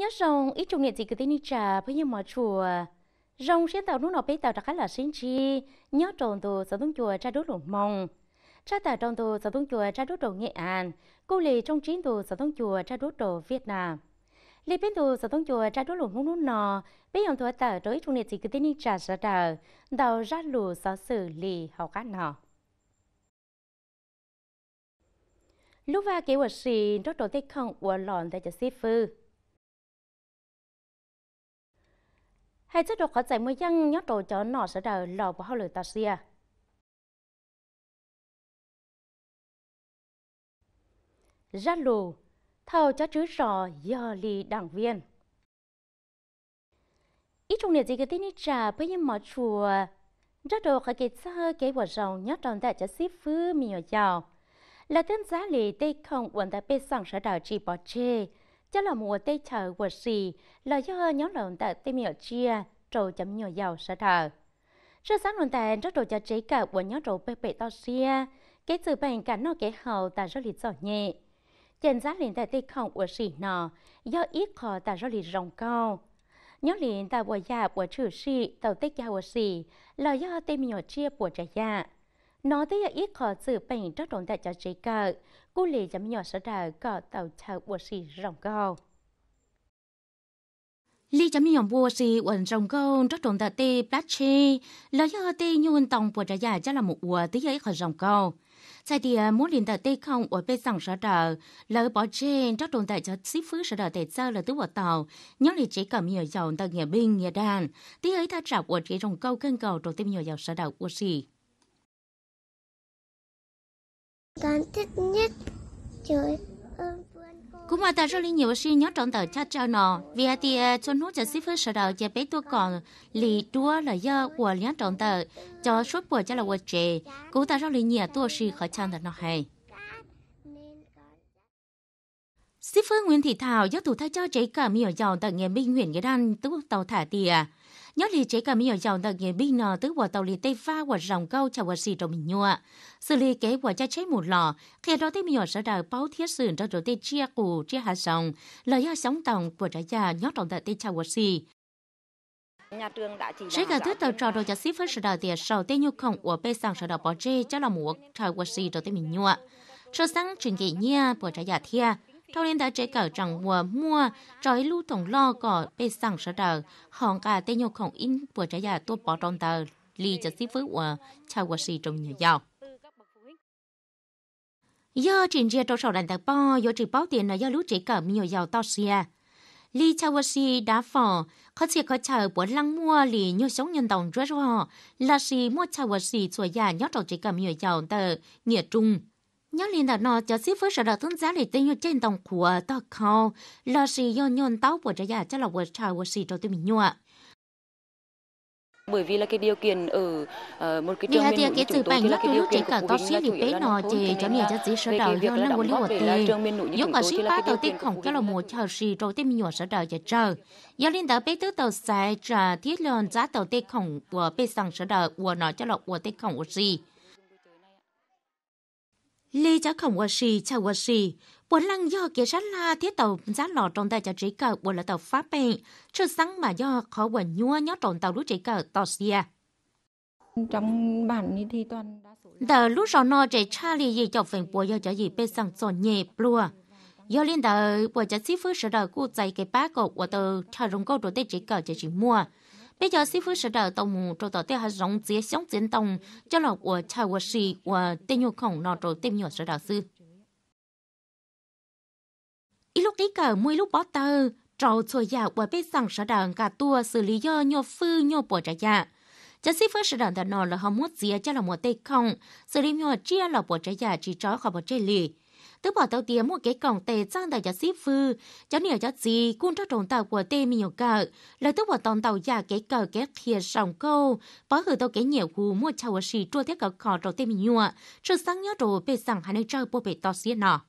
nhớ rằng ít trong nghệ gì cái tên trà với nhau mọi chùa rong sẽ tạo nút nào bây tạo ra khá là sinh chi nhớ tròn tù sở tung chùa tra đốt lủng mong tra tạo trong tù sở tung chùa tra đốt đồ nghệ an cô lì trong chín tù sở tung chùa tra đốt đồ việt nam lì bên tù sở tung chùa tra đốt lủng mông nút nò bây giờ tôi tạo tới trong nghệ gì cái tên trà sở tạo đào ra lù sở xử lì học cá nọ lúc va kế hoạch gì trong tổ tiên không của lòn tại chợ xếp phương hay chất độc khó giải mưa dân nhót đồ cho nọ sẽ đờ lò của hậu lửa ta xia. À? Ra lù, thầu cho chữ rò dò lì đảng viên. Ít trong này gì cái tin ít trà bây những mở chùa, rất đồ khởi kết xa kế quả rầu nhót đòn tại cho xếp phứ mì nhỏ dào. Là tên giá lì tê không quần tại bê sẵn sở đảo chỉ bỏ chê, cho là mùa tây chờ của xì là do nhóm lộn tại tây miệng chia trầu chấm nhiều giàu sở thờ. Sự sáng luận tại rất đồ cho chế cả của nhóm rổ bê bê to xia, cái từ bệnh cả nó kế hậu tại rất lý rõ nhẹ. Trên giá liền tại tây không của xì nọ, do ít khó tại rất lý rộng cao. Nhóm liền tại bộ già của trừ xì tàu tây gia của xì là do tây miệng chia của trẻ già nó tới giờ ít khó xử bệnh trong trọng tại cho trí cờ, cô lì dám nhỏ sở đà có tàu chào bùa xì rộng cao. Lý chấm nhầm bùa xì ổn rồng câu rất trọng tại tê bát chê, lời giờ tê nhuôn tòng bùa trả giả cho là một ủa tí ấy khỏi rồng câu. Tại thì muốn liền tại tê không ở bên sòng sở đờ, lời bỏ trên rất trọng tại cho xí phứ sở đờ tại sao là tứ bộ tàu, nhớ lý chỉ cầm nhiều dầu tại nghĩa binh, nghĩa đàn, tí ấy ta trả bùa chỉ rồng câu cân cầu trong tim nhiều dầu sở đờ bùa xì con thích nhất trời ơn cũng mà ta rất là nhiều sự nhớ trọng tờ cha cha nọ vì hạt thì cho nó cho xíp sở đầu cho bé tôi còn lì đua là do của nhớ trọng tờ cho suốt buổi cho là của trẻ cũng ta rất là nhiều tôi sự khó chăn tờ nó hay xíp phương nguyễn thị thảo do thủ thay cho trẻ cả miểu giàu tờ nghề binh huyện cái đan tú tàu thả tìa nhớ lì chế cả mi miêu giàu đặc nghệ binh nọ tứ quả tàu lì tây pha quả rồng câu chào quả xì trong mình nhua xử lý kế quả cha chế một lò khi đó mi miêu sở đời báo thiết sườn trong rồi tây chia cù chia hạ sông lời do sống tòng của trái già nhớ trong tại tây chào quả xì Nhà trường đã chỉ Sẽ cả thức tàu trò đồ cho xí phất sở đời tiền sầu tây nhu không của bê sàng sở đời bỏ chê cho là một trời quả xì trong tây mình nhua. Sở sáng trình kỳ nha của trái già thia trong nên đã chế cỡ trọng mùa mua, trói lưu tổng lo có bê sẵn sở đờ, hòn cả tên nhô không in bùa trái giả tuột bỏ trong tờ, lì cho xí phước của chào quả xì trong nhà giàu. Do trình chia trong sầu đàn tạc bò, do trị báo tiền là do lũ trị cỡ nhiều giàu to xìa. Li Chawashi đã phỏ, có thể có chờ bữa lăng mua lì nhiều sống nhân đồng rất rõ, là xì mua Chawashi chùa già nhót trong trị cầm nhiều giàu tờ, nghĩa trung nhớ liên đó nó cho xí với sở đầu thương giá lì tên như trên đồng của tao khâu là xì do nhon tao của trái giả cho là của trào của xì cho tôi mình nhua bởi vì là cái điều kiện ở uh, một cái ừ, trường miền núi chúng tôi thì là cái điều kiện của phụ huynh là chủ yếu là nông thôn cho nên là chỉ sở đầu do năng nguồn lực của tỉnh trường miền núi chúng tôi thì là cái điều kiện của cho là một chờ sĩ rồi thì mình nhỏ sở đầu giờ chờ do liên tờ bé tứ tàu xài trả thiết lên giá tàu tê khổng của bê sang sở đầu của nó cho là của tê khổng của gì Lý cho không quá xì cha quá xì, bốn lăng do kia sát la thiết tàu giá lò trong tay cho trí cờ bốn là tàu pháp bệnh, chứ sáng mà do khó quần nhua nhó trộn tàu lũ trí cờ tò xìa. Trong bản thì toàn đa số... Tờ lũ rõ nọ trẻ cha lì gì chọc phần bùa do cho gì bê sang sòn nhẹ bùa. Do liên tờ bùa cho xí phước sở đời cụ dạy cái bác của tờ cha rung câu đồ tê trí cờ cho chỉ mua bây giờ sư phụ sẽ đào tàu mù cho tàu tiêu hạt rong dế sống chiến tông cho là của chào của sĩ của tên nhu khổng nọ rồi tên nhu sẽ đào sư ít lúc đi cả mười lúc bó tờ trâu chùa dạ của bên rằng sẽ đào cả tua xử lý do nhu phư nhu bỏ trả dạ cho sĩ phụ sẽ đào tàu nọ là họ muốn dế cho là một tay không xử lý nhu chia là bỏ trả dạ chỉ trói khỏi bỏ chơi lì tức bỏ tao tiếng một cái cổng tề trang đại gia xếp phư cháu nhiều cho gì cũng cho trộn tàu của tê mình hiểu cờ là tức bỏ tòn tàu giả cái cờ cái khía sòng câu bỏ hử tao cái nhiều hù mua chào xì chua thế cờ cỏ trộn tê mình nhua chứ sáng nhớ rồi bề sẵn hai nơi chơi bộ bề to xuyên nọ